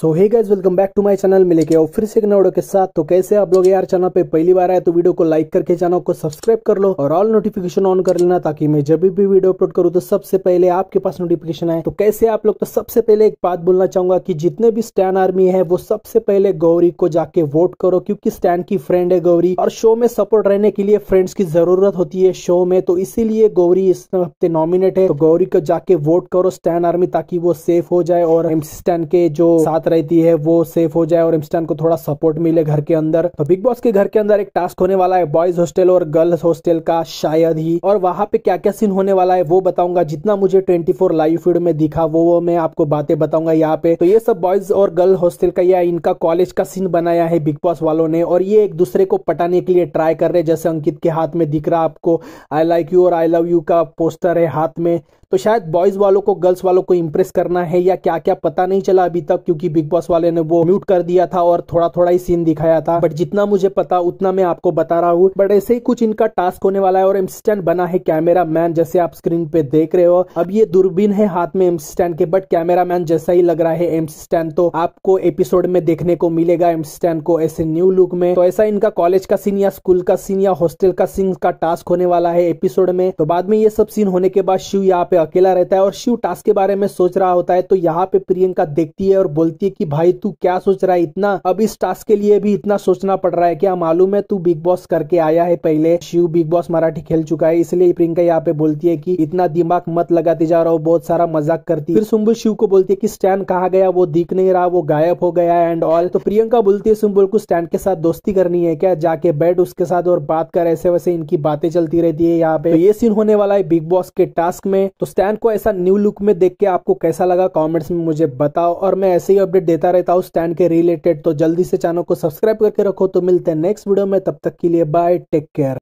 so hey guys welcome back to my channel मिले और फिर से एक नोडो के साथ तो कैसे आप लोग यार चैनल पे पहली बार आए तो वीडियो को लाइक करके चैनल को सब्सक्राइब कर लो और ऑल नोटिफिकेशन ऑन कर लेना ताकि मैं जब भी वीडियो अपलोड करूँ तो सबसे पहले आपके पास नोटिफिकेशन आए तो कैसे आप लोग तो सबसे पहले एक बात बोलना चाहूंगा की जितने भी स्टैंड आर्मी है वो सबसे पहले गौरी को जाके वोट करो क्यूँकी स्टैन की फ्रेंड है गौरी और शो में सपोर्ट रहने के लिए फ्रेंड्स की जरूरत होती है शो में तो इसीलिए गौरी इस हफ्ते नॉमिनेट है तो गौरी को जाके वोट करो स्टैंड आर्मी ताकि वो सेफ हो जाए और एम स्टैंड के जो साथ रहती है वो सेफ हो जाए और इमस्टान को थोड़ा सपोर्ट मिले घर के अंदर तो बिग बॉस के घर के अंदर एक टास्क होने वाला है बॉयज हॉस्टल और गर्ल्स हॉस्टल का शायद ही और वहाँ पे क्या क्या सीन होने वाला है वो बताऊंगा जितना मुझे ट्वेंटी लाइव फीड में दिखा वो वो मैं आपको बातें बताऊंगा यहाँ पे तो ये सब बॉयज और गर्ल हॉस्टल का या इनका कॉलेज का सीन बनाया है बिग बॉस वालों ने और ये एक दूसरे को पटाने के लिए ट्राई कर रहे जैसे अंकित के हाथ में दिख रहा आपको आई लाइक यू और आई लव यू का पोस्टर है हाथ में तो शायद बॉयज वालों को गर्ल्स वालों को इम्प्रेस करना है या क्या क्या पता नहीं चला अभी तक क्योंकि बिग बॉस वाले ने वो म्यूट कर दिया था और थोड़ा थोड़ा ही सीन दिखाया था बट जितना मुझे पता उतना मैं आपको बता रहा हूँ बट ऐसे ही कुछ इनका टास्क होने वाला है और एमस्टैंड बना है कैमरा मैन जैसे आप स्क्रीन पे देख रहे हो अब ये दूरबीन है हाथ में एमस्टैंड के बट कैमरा मैन जैसा ही लग रहा है एमस्टैंड तो आपको एपिसोड में देखने को मिलेगा एमस्टैंड को ऐसे न्यू लुक में तो ऐसा इनका कॉलेज का सीन या स्कूल का सीन या हॉस्टल का सीन का टास्क होने वाला है एपिसोड में तो बाद में ये सब सीन होने के बाद शिव यहाँ पे अकेला रहता है और शिव टास्क के बारे में सोच रहा होता है तो यहाँ पे प्रियंका देखती है और बोलती है कि भाई तू क्या सोच रहा है इतना अब इस टास्क के लिए भी इतना सोचना पड़ रहा है क्या मालूम है तू बिग बॉस करके आया है पहले शिव बिग बॉस मराठी खेल चुका है इसलिए प्रियंका यहाँ पे बोलती है की इतना दिमाग मत लगाते जा रहा हो बहुत सारा मजाक करती फिर सुम्बुल शिव को बोलती है की स्टैंड कहा गया वो दिख नहीं रहा वो गायब हो गया एंड ऑल तो प्रियंका बोलती है सुम्बुल को स्टैंड के साथ दोस्ती करनी है क्या जाके बैठ उसके साथ और बात कर ऐसे वैसे इनकी बातें चलती रहती है यहाँ पे तो ये सीन होने वाला है बिग बॉस के टास्क में तो स्टैंड को ऐसा न्यू लुक में देख के आपको कैसा लगा कमेंट्स में मुझे बताओ और मैं ऐसे ही अपडेट देता रहता हूँ स्टैन के रिलेटेड तो जल्दी से चैनल को सब्सक्राइब करके रखो तो मिलते हैं नेक्स्ट वीडियो में तब तक के लिए बाय टेक केयर